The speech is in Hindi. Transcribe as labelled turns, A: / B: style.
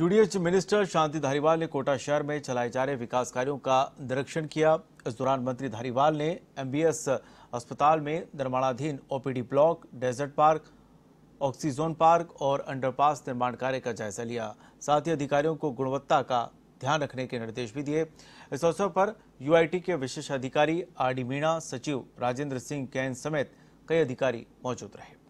A: यूडीएच मिनिस्टर शांति धारीवाल ने कोटा शहर में चलाए जा रहे विकास कार्यों का निरीक्षण किया इस दौरान मंत्री धारीवाल ने एमबीएस अस्पताल में निर्माणाधीन OPD block desert park oxyzone park और अंडरपास निर्माण कार्य का जायजा लिया साथ ही अधिकारियों को गुणवत्ता का ध्यान रखने के निर्देश भी दिए इस अवसर पर यूआईटी के विशेष अधिकारी आर डी मीणा सचिव राजेंद्र सिंह कैन समेत कई अधिकारी मौजूद रहे